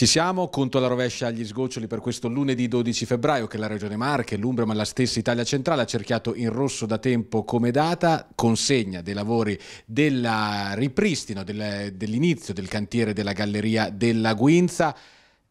Ci siamo, conto alla rovescia agli sgoccioli per questo lunedì 12 febbraio che la Regione Marche, l'Umbria ma la stessa Italia Centrale ha cerchiato in rosso da tempo come data consegna dei lavori del ripristino del, dell'inizio del cantiere della Galleria della Guinza.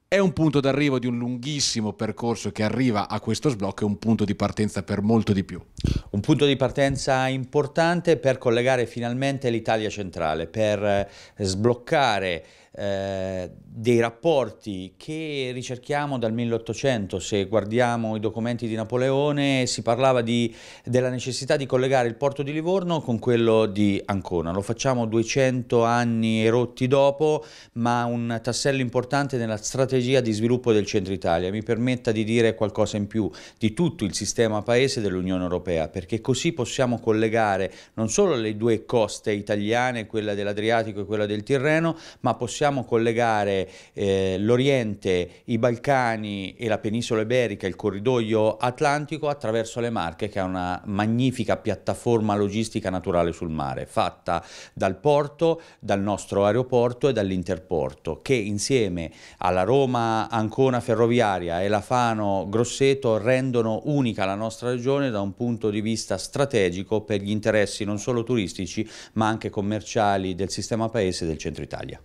È un punto d'arrivo di un lunghissimo percorso che arriva a questo sblocco e un punto di partenza per molto di più. Un punto di partenza importante per collegare finalmente l'Italia centrale, per eh, sbloccare eh, dei rapporti che ricerchiamo dal 1800. Se guardiamo i documenti di Napoleone si parlava di, della necessità di collegare il porto di Livorno con quello di Ancona. Lo facciamo 200 anni e rotti dopo, ma un tassello importante nella strategia di sviluppo del centro Italia. Mi permetta di dire qualcosa in più di tutto il sistema paese dell'Unione Europea, perché così possiamo collegare non solo le due coste italiane, quella dell'Adriatico e quella del Tirreno, ma possiamo possiamo collegare eh, l'Oriente, i Balcani e la penisola iberica, il corridoio atlantico attraverso le Marche che è una magnifica piattaforma logistica naturale sul mare, fatta dal porto, dal nostro aeroporto e dall'interporto che insieme alla Roma Ancona ferroviaria e la Fano Grosseto rendono unica la nostra regione da un punto di vista strategico per gli interessi non solo turistici ma anche commerciali del sistema paese del centro Italia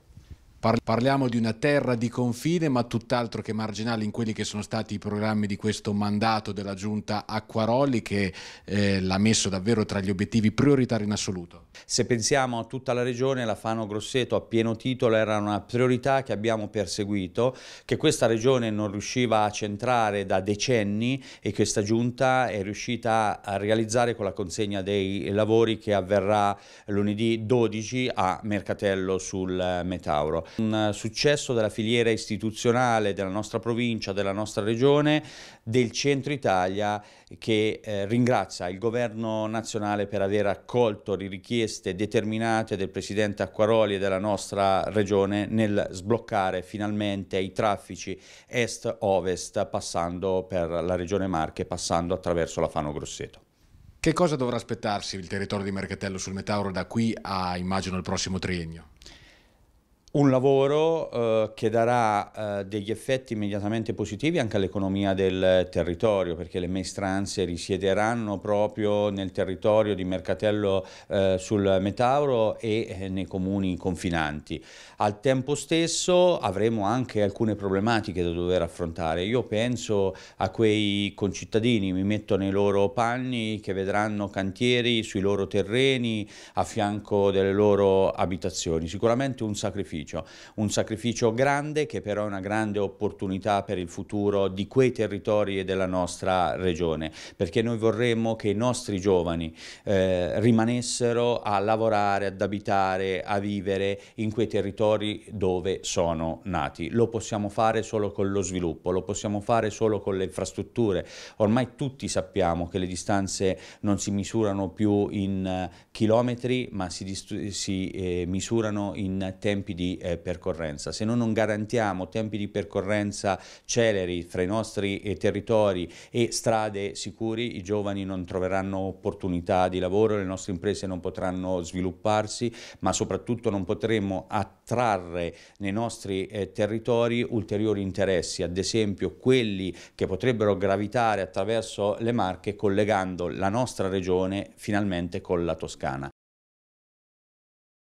parliamo di una terra di confine ma tutt'altro che marginale in quelli che sono stati i programmi di questo mandato della giunta Acquaroli che eh, l'ha messo davvero tra gli obiettivi prioritari in assoluto. Se pensiamo a tutta la regione, la Fano Grosseto a pieno titolo era una priorità che abbiamo perseguito, che questa regione non riusciva a centrare da decenni e questa giunta è riuscita a realizzare con la consegna dei lavori che avverrà lunedì 12 a Mercatello sul Metauro un successo della filiera istituzionale della nostra provincia, della nostra regione, del centro Italia che eh, ringrazia il governo nazionale per aver accolto le richieste determinate del presidente Acquaroli e della nostra regione nel sbloccare finalmente i traffici est-ovest passando per la regione Marche, passando attraverso la Fano Grosseto. Che cosa dovrà aspettarsi il territorio di Mercatello sul Metauro da qui a, immagino, il prossimo triennio? un lavoro eh, che darà eh, degli effetti immediatamente positivi anche all'economia del territorio, perché le maestranze risiederanno proprio nel territorio di Mercatello eh, sul Metauro e eh, nei comuni confinanti. Al tempo stesso avremo anche alcune problematiche da dover affrontare. Io penso a quei concittadini, mi metto nei loro panni, che vedranno cantieri sui loro terreni a fianco delle loro abitazioni. Sicuramente un sacrificio sacrificio, un sacrificio grande che però è una grande opportunità per il futuro di quei territori e della nostra regione, perché noi vorremmo che i nostri giovani eh, rimanessero a lavorare, ad abitare, a vivere in quei territori dove sono nati. Lo possiamo fare solo con lo sviluppo, lo possiamo fare solo con le infrastrutture. Ormai tutti sappiamo che le distanze non si misurano più in eh, chilometri, ma si, si eh, misurano in tempi di eh, percorrenza. Se noi non garantiamo tempi di percorrenza celeri fra i nostri eh, territori e strade sicuri, i giovani non troveranno opportunità di lavoro, le nostre imprese non potranno svilupparsi, ma soprattutto non potremo attrarre nei nostri eh, territori ulteriori interessi, ad esempio quelli che potrebbero gravitare attraverso le Marche collegando la nostra regione finalmente con la Toscana.